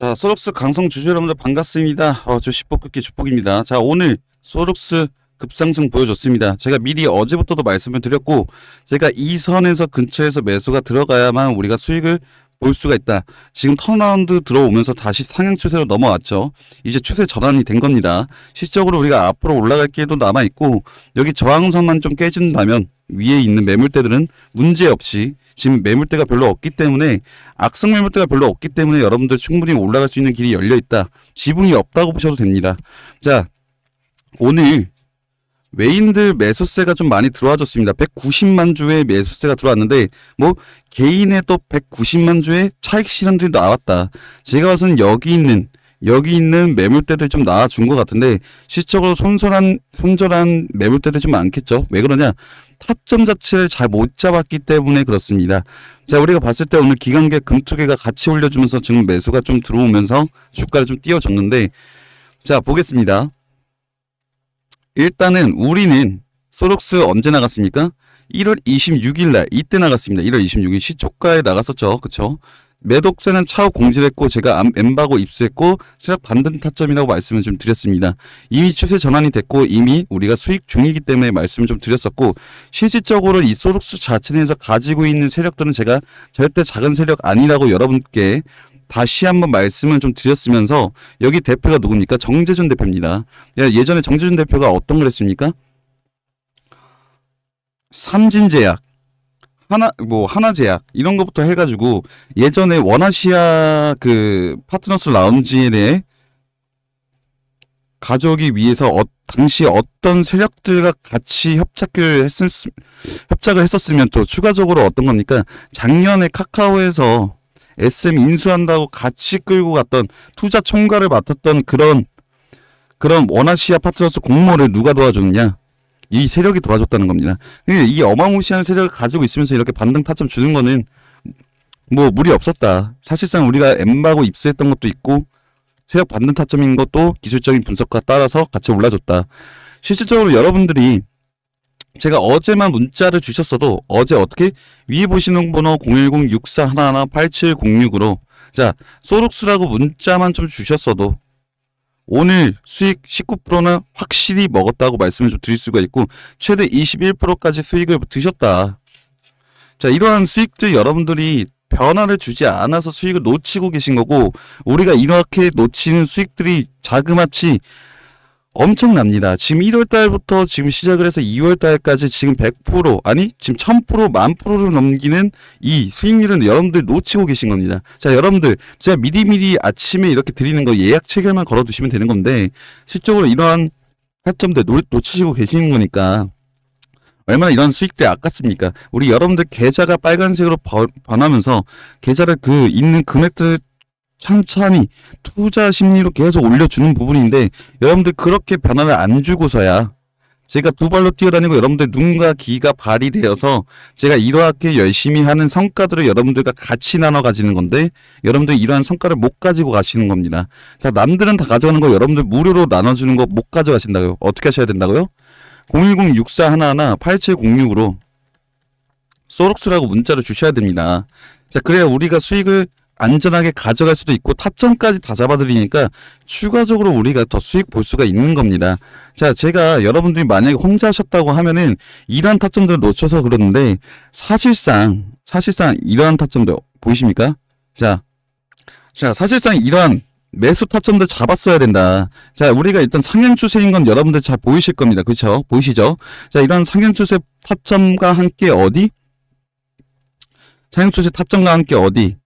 자, 소록스 강성 주주 여러분들 반갑습니다. 어, 저 10복 극기 주복입니다. 자, 오늘 소록스 급상승 보여줬습니다. 제가 미리 어제부터도 말씀을 드렸고 제가 이 선에서 근처에서 매수가 들어가야만 우리가 수익을 볼 수가 있다. 지금 턴라운드 들어오면서 다시 상향 추세로 넘어왔죠. 이제 추세 전환이 된 겁니다. 실적으로 우리가 앞으로 올라갈 길도 남아있고 여기 저항선만 좀 깨진다면 위에 있는 매물대들은 문제없이 지금 매물대가 별로 없기 때문에 악성 매물대가 별로 없기 때문에 여러분들 충분히 올라갈 수 있는 길이 열려있다. 지붕이 없다고 보셔도 됩니다. 자 오늘 외인들 매수세가 좀 많이 들어와졌습니다. 190만 주의 매수세가 들어왔는데 뭐 개인의 또 190만 주의 차익 실현들이 나왔다. 제가 봐서는 여기 있는 여기 있는 매물대들 좀 나와준 것 같은데 실적으로 손절한 손절한 매물대들 좀 많겠죠. 왜 그러냐? 타점 자체를 잘 못 잡았기 때문에 그렇습니다. 자 우리가 봤을 때 오늘 기관계 금투개가 같이 올려주면서 지금 매수가 좀 들어오면서 주가를 좀 띄워줬는데 자 보겠습니다. 일단은 우리는 소록스 언제 나갔습니까? 1월 26일 날 이때 나갔습니다. 1월 26일 시초가에 나갔었죠. 그쵸? 매독세는 차후 공지했고 제가 엠바고 입수했고 수력 반등 타점이라고 말씀을 좀 드렸습니다. 이미 추세 전환이 됐고 이미 우리가 수익 중이기 때문에 말씀을 좀 드렸었고 실질적으로 이소록스 자체 내에서 가지고 있는 세력들은 제가 절대 작은 세력 아니라고 여러분께 다시 한번 말씀을 좀 드렸으면서 여기 대표가 누굽니까? 정재준 대표입니다. 예, 예전에 정재준 대표가 어떤 걸 했습니까? 삼진제약, 하나 뭐 하나제약 이런 것부터 해가지고 예전에 원아시아 그 파트너스 라운지에 대해 가져오기 위해서 어, 당시 어떤 세력들과 같이 협착을 했을 협작을 했었으면 또 추가적으로 어떤 겁니까? 작년에 카카오에서 SM 인수한다고 같이 끌고 갔던 투자 총괄을 맡았던 그런 그런 원아시 아파트로서 공모를 누가 도와줬냐? 이 세력이 도와줬다는 겁니다. 근데 이 어마무시한 세력을 가지고 있으면서 이렇게 반등 타점 주는 거는 뭐 무리 없었다. 사실상 우리가 엠바고 입수했던 것도 있고 세력 반등 타점인 것도 기술적인 분석과 따라서 같이 올라줬다. 실질적으로 여러분들이 제가 어제만 문자를 주셨어도 어제 어떻게 위 보시는 번호 010-6411-8706으로 자 소룩수라고 문자만 좀 주셨어도 오늘 수익 19%는 확실히 먹었다고 말씀을 좀 드릴 수가 있고 최대 21%까지 수익을 드셨다. 자 이러한 수익들 여러분들이 변화를 주지 않아서 수익을 놓치고 계신 거고 우리가 이렇게 놓치는 수익들이 자그마치 엄청납니다. 지금 1월 달부터 지금 시작을 해서 2월 달까지 지금 100% 아니 지금 1000%만프로를 넘기는 이 수익률은 여러분들 놓치고 계신 겁니다. 자 여러분들 제가 미리미리 아침에 이렇게 드리는 거 예약 체결만 걸어두시면 되는 건데 실적으로 이러한 타점들 놓치시고 계시는 거니까 얼마나 이런 수익대 아깝습니까? 우리 여러분들 계좌가 빨간색으로 번, 변하면서 계좌를 그 있는 금액들 천천히 투자 심리로 계속 올려주는 부분인데 여러분들 그렇게 변화를 안 주고서야 제가 두 발로 뛰어다니고 여러분들 눈과 귀가 발이 되어서 제가 이렇게 열심히 하는 성과들을 여러분들과 같이 나눠 가지는 건데 여러분들 이러한 성과를 못 가지고 가시는 겁니다. 자 남들은 다 가져가는 거 여러분들 무료로 나눠주는 거 못 가져가신다고요. 어떻게 하셔야 된다고요? 010-6411-8706으로 소록수라고 문자를 주셔야 됩니다. 자 그래야 우리가 수익을 안전하게 가져갈 수도 있고 타점까지 다 잡아드리니까 추가적으로 우리가 더 수익 볼 수가 있는 겁니다. 자 제가 여러분들이 만약에 혼자 하셨다고 하면은 이러한 타점들을 놓쳐서 그러는데 사실상 사실상 이러한 타점들 보이십니까? 자, 자 사실상 이러한 매수 타점들 잡았어야 된다. 자, 우리가 일단 상향 추세인 건 여러분들 잘 보이실 겁니다. 그렇죠? 보이시죠? 자, 이런 상향 추세 타점과 함께 어디? 상향 추세 타점과 함께 어디?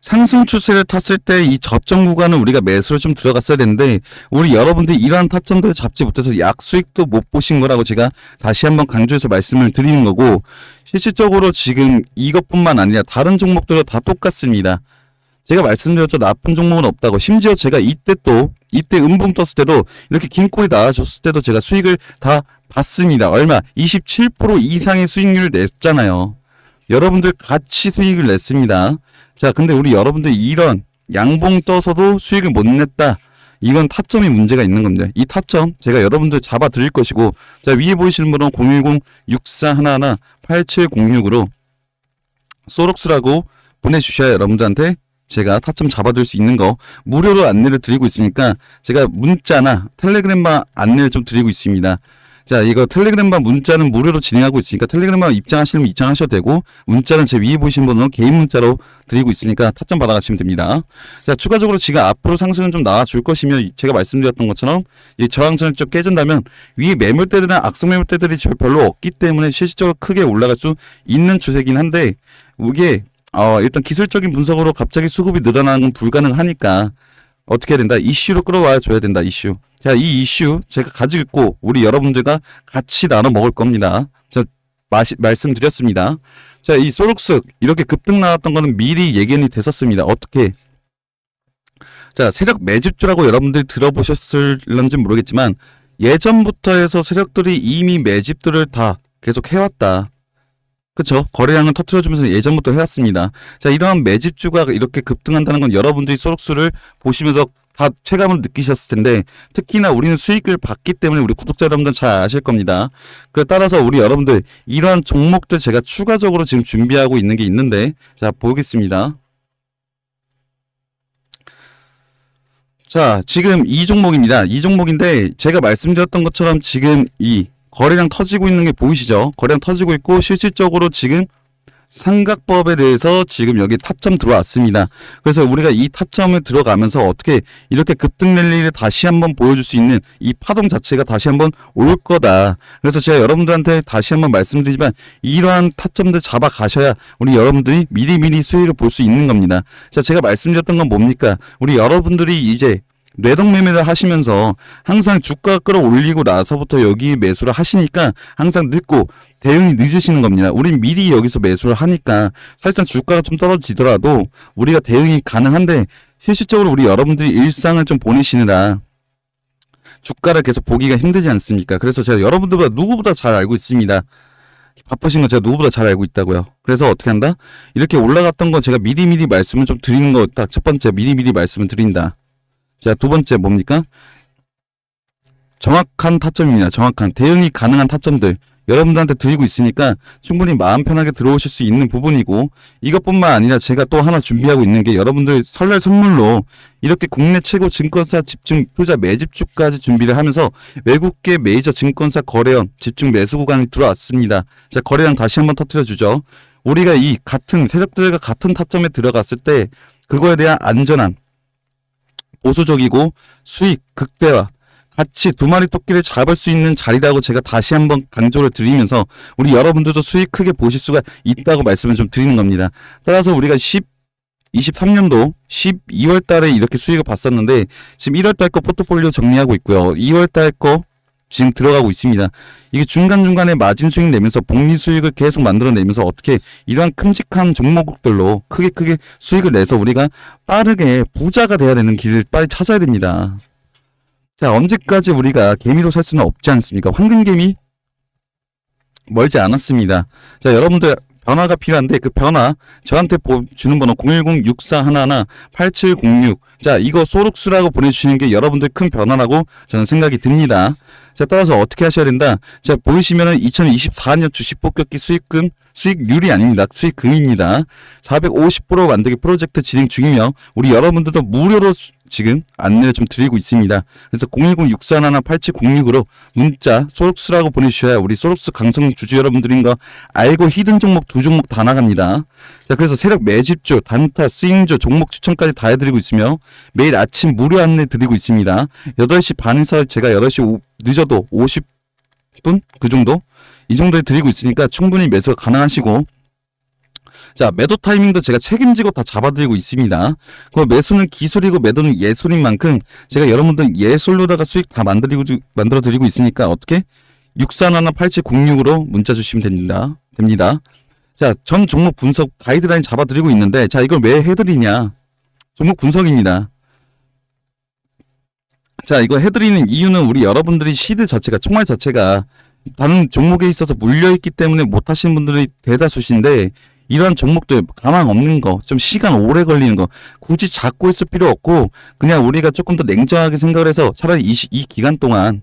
상승 추세를 탔을 때 이 저점 구간은 우리가 매수를 좀 들어갔어야 되는데 우리 여러분들이 이러한 타점들을 잡지 못해서 약수익도 못 보신 거라고 제가 다시 한번 강조해서 말씀을 드리는 거고 실질적으로 지금 이것뿐만 아니라 다른 종목들도 다 똑같습니다. 제가 말씀드렸죠. 나쁜 종목은 없다고. 심지어 제가 이때 또 이때 음봉 떴을 때도 이렇게 긴 꼴이 나와줬을 때도 제가 수익을 다 봤습니다. 얼마? 27% 이상의 수익률을 냈잖아요. 여러분들 같이 수익을 냈습니다. 자, 근데 우리 여러분들 이런 양봉 떠서도 수익을 못 냈다. 이건 타점이 문제가 있는 겁니다. 이 타점 제가 여러분들 잡아 드릴 것이고 자 위에 보이시는 분은 010-6411-8706으로 소록스라고 보내주셔야 여러분들한테 제가 타점 잡아줄 수 있는 거 무료로 안내를 드리고 있으니까 제가 문자나 텔레그램만 안내를 좀 드리고 있습니다. 자, 이거 텔레그램방 문자는 무료로 진행하고 있으니까 그러니까 텔레그램방 입장하시면 입장하셔도 되고 문자는 제 위에 보신 분은 개인 문자로 드리고 있으니까 타점 받아가시면 됩니다. 자, 추가적으로 지가 앞으로 상승은 좀나아줄 것이며 제가 말씀드렸던 것처럼 이 저항선을 좀 깨준다면 위 매물대들이나 악성 매물대들이 별로 없기 때문에 실질적으로 크게 올라갈 수 있는 추세긴 한데 이게 어, 일단 기술적인 분석으로 갑자기 수급이 늘어나는 건 불가능하니까 어떻게 해야 된다? 이슈로 끌어와 줘야 된다. 이슈. 자, 이 이슈 제가 가지고 있고 우리 여러분들과 같이 나눠 먹을 겁니다. 자, 마시, 말씀드렸습니다. 자, 이 소록스 이렇게 급등 나왔던 거는 미리 예견이 됐었습니다. 어떻게? 자, 세력 매집주라고 여러분들이 들어보셨을런지 모르겠지만 예전부터 해서 세력들이 이미 매집들을 다 계속 해왔다. 그렇죠. 거래량을 터트려주면서 예전부터 해왔습니다. 자, 이러한 매집주가 이렇게 급등한다는 건 여러분들이 소록수를 보시면서 다 체감을 느끼셨을 텐데 특히나 우리는 수익을 받기 때문에 우리 구독자 여러분들 잘 아실 겁니다. 그 따라서 우리 여러분들 이러한 종목들 제가 추가적으로 지금 준비하고 있는 게 있는데 자 보겠습니다. 자 지금 이 종목입니다. 이 종목인데 제가 말씀드렸던 것처럼 지금 이 거래량 터지고 있는 게 보이시죠? 거래량 터지고 있고 실질적으로 지금 삼각법에 대해서 지금 여기 타점 들어왔습니다. 그래서 우리가 이 타점을 들어가면서 어떻게 이렇게 급등 랠리를 다시 한번 보여줄 수 있는 이 파동 자체가 다시 한번 올 거다. 그래서 제가 여러분들한테 다시 한번 말씀드리지만 이러한 타점들 잡아가셔야 우리 여러분들이 미리미리 수위를볼수 있는 겁니다. 자, 제가 말씀드렸던 건 뭡니까? 우리 여러분들이 이제 뇌동매매를 하시면서 항상 주가 끌어올리고 나서부터 여기 매수를 하시니까 항상 늦고 대응이 늦으시는 겁니다. 우린 미리 여기서 매수를 하니까 사실상 주가가 좀 떨어지더라도 우리가 대응이 가능한데 실질적으로 우리 여러분들이 일상을 좀 보내시느라 주가를 계속 보기가 힘들지 않습니까? 그래서 제가 여러분들보다 누구보다 잘 알고 있습니다. 바쁘신 건 제가 누구보다 잘 알고 있다고요. 그래서 어떻게 한다? 이렇게 올라갔던 건 제가 미리미리 말씀을 좀 드리는 거 딱 첫 번째 미리미리 말씀을 드린다. 자, 두 번째 뭡니까? 정확한 타점입니다. 정확한 대응이 가능한 타점들 여러분들한테 드리고 있으니까 충분히 마음 편하게 들어오실 수 있는 부분이고 이것뿐만 아니라 제가 또 하나 준비하고 있는 게 여러분들 설날 선물로 이렇게 국내 최고 증권사 집중 투자 매집주까지 준비를 하면서 외국계 메이저 증권사 거래원 집중 매수 구간이 들어왔습니다. 자 거래량 다시 한번 터트려 주죠. 우리가 이 같은 세력들과 같은 타점에 들어갔을 때 그거에 대한 안전한 보수적이고 수익 극대화 같이 두 마리 토끼를 잡을 수 있는 자리라고 제가 다시 한번 강조를 드리면서 우리 여러분들도 수익 크게 보실 수가 있다고 말씀을 좀 드리는 겁니다. 따라서 우리가 10 23년도 12월 달에 이렇게 수익을 봤었는데 지금 1월 달 거 포트폴리오 정리하고 있고요. 2월 달거 지금 들어가고 있습니다. 이게 중간중간에 마진 수익 내면서 복리 수익을 계속 만들어내면서 어떻게 이러한 큼직한 종목들로 크게 크게 수익을 내서 우리가 빠르게 부자가 돼야 되는 길을 빨리 찾아야 됩니다. 자 언제까지 우리가 개미로 살 수는 없지 않습니까? 황금개미 멀지 않았습니다. 자 여러분들 변화가 필요한데 그 변화 저한테 주는 번호 010-6411-8706자 이거 소록수라고 보내주시는 게 여러분들 큰 변화라고 저는 생각이 듭니다. 자, 따라서 어떻게 하셔야 된다? 자, 보이시면은 2024년 주식 폭격기 수익금, 수익률이 아닙니다. 수익금입니다. 450% 만들기 프로젝트 진행 중이며, 우리 여러분들도 무료로 지금 안내를 좀 드리고 있습니다. 그래서 0 2 0 6 4 1 1 8 7 0 6으로 문자 소록스라고 보내주셔야 우리 소록스 강성 주주 여러분들인가 알고 히든 종목 두 종목 다 나갑니다. 자 그래서 세력 매집주, 단타, 스윙주, 종목 추천까지 다 해드리고 있으며 매일 아침 무료 안내 드리고 있습니다. 8시 반에서 제가 8시 오, 늦어도 50분 그 정도 이 정도에 드리고 있으니까 충분히 매수가 가능하시고 자, 매도 타이밍도 제가 책임지고 다 잡아드리고 있습니다. 그 매수는 기술이고 매도는 예술인 만큼 제가 여러분들 예술로다가 수익 다 만들고 만들어 드리고 있으니까 어떻게 6 4 1 8 7 0 6으로 문자 주시면 됩니다. 됩니다. 자, 전 종목 분석 가이드라인 잡아드리고 있는데 자, 이걸 왜 해드리냐? 종목 분석입니다. 자, 이거 해드리는 이유는 우리 여러분들이 시드 자체가 총알 자체가 다른 종목에 있어서 물려있기 때문에 못하시는 분들이 대다수신데 이러한 종목들 가망 없는 거, 좀 시간 오래 걸리는 거 굳이 잡고 있을 필요 없고 그냥 우리가 조금 더 냉정하게 생각을 해서 차라리 이, 이 기간 동안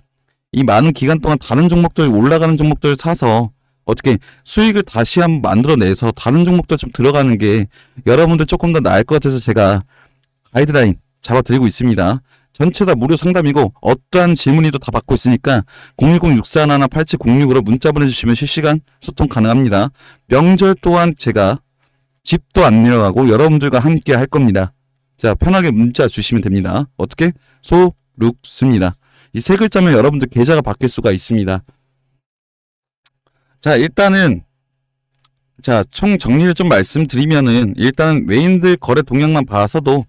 이 많은 기간 동안 다른 종목들 올라가는 종목들 사서 어떻게 수익을 다시 한번 만들어내서 다른 종목들좀 들어가는 게 여러분들 조금 더 나을 것 같아서 제가 가이드라인 잡아드리고 있습니다. 전체 다 무료 상담이고 어떠한 질문이도 다 받고 있으니까 010-6411-8706으로 문자 보내주시면 실시간 소통 가능합니다. 명절 또한 제가 집도 안 내려가고 여러분들과 함께 할 겁니다. 자 편하게 문자 주시면 됩니다. 어떻게? 소룩수입니다. 이 세 글자면 여러분들 계좌가 바뀔 수가 있습니다. 자 일단은 자 총 정리를 좀 말씀드리면은 일단 외인들 거래 동향만 봐서도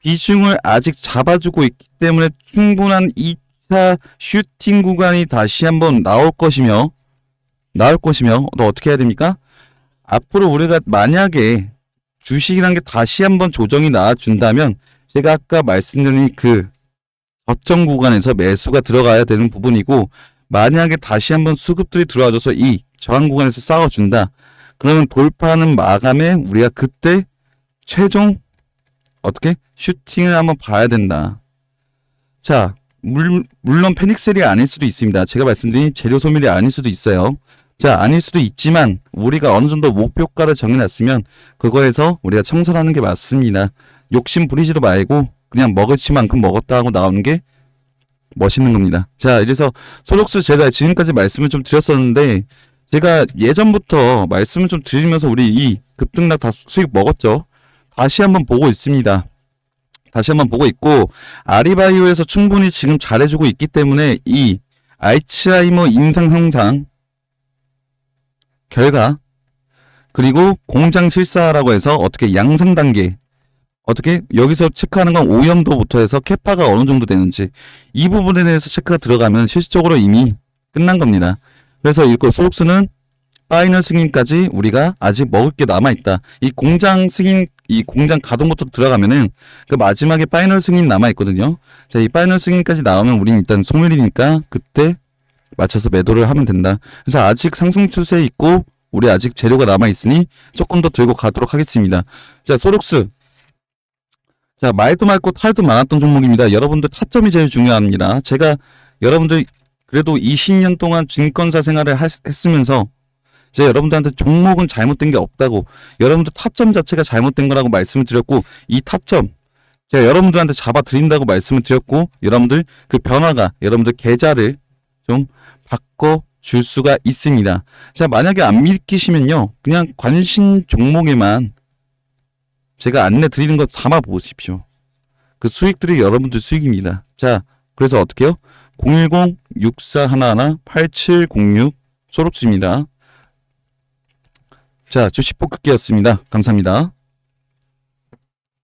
비중을 아직 잡아주고 있기 때문에 충분한 2차 슈팅 구간이 다시 한번 나올 것이며 나올 것이며 또 어떻게 해야 됩니까? 앞으로 우리가 만약에 주식이란 게 다시 한번 조정이 나와준다면 제가 아까 말씀드린 그 저점 구간에서 매수가 들어가야 되는 부분이고 만약에 다시 한번 수급들이 들어와줘서 이 저항 구간에서 싸워준다. 그러면 돌파하는 마감에 우리가 그때 최종 어떻게 슈팅을 한번 봐야 된다. 자, 물, 물론 패닉셀이 아닐 수도 있습니다. 제가 말씀드린 재료 소멸이 아닐 수도 있어요. 자, 아닐 수도 있지만 우리가 어느 정도 목표가를 정해놨으면 그거에서 우리가 청산하는 게 맞습니다. 욕심 부리지도 말고 그냥 먹을치 만큼 먹었다 하고 나오는 게 멋있는 겁니다. 자, 이래서 소독수 제가 지금까지 말씀을 좀 드렸었는데 제가 예전부터 말씀을 좀 드리면서 우리 이 급등락 다 수익 먹었죠. 다시 한번 보고 있습니다. 다시 한번 보고 있고 아리바이오에서 충분히 지금 잘해주고 있기 때문에 이 알츠하이머 임상 성장 결과 그리고 공장 실사라고 해서 어떻게 양성 단계 어떻게 여기서 체크하는 건 오염도부터 해서 캐파가 어느 정도 되는지 이 부분에 대해서 체크가 들어가면 실질적으로 이미 끝난 겁니다. 그래서 이거 소스는 파이널 승인까지 우리가 아직 먹을 게 남아있다. 이 공장 승인, 이 공장 가동부터 들어가면은 그 마지막에 파이널 승인 남아있거든요. 자, 이 파이널 승인까지 나오면 우리는 일단 소멸이니까 그때 맞춰서 매도를 하면 된다. 그래서 아직 상승 추세에 있고 우리 아직 재료가 남아있으니 조금 더 들고 가도록 하겠습니다. 자, 소록스. 자, 말도 많고 탈도 많았던 종목입니다. 여러분들 타점이 제일 중요합니다. 제가 여러분들 그래도 20년 동안 증권사 생활을 했, 으면서 제가 여러분들한테 종목은 잘못된 게 없다고 여러분들 타점 자체가 잘못된 거라고 말씀을 드렸고 이 타점 제가 여러분들한테 잡아드린다고 말씀을 드렸고 여러분들 그 변화가 여러분들 계좌를 좀 바꿔 줄 수가 있습니다. 자 만약에 안 믿기시면요 그냥 관심 종목에만 제가 안내 드리는 거잡아 보십시오. 그 수익들이 여러분들 수익입니다. 자 그래서 어떻게요? 010-6411-8706 소록수입니다. 자, 주식폭격기였습니다. 감사합니다.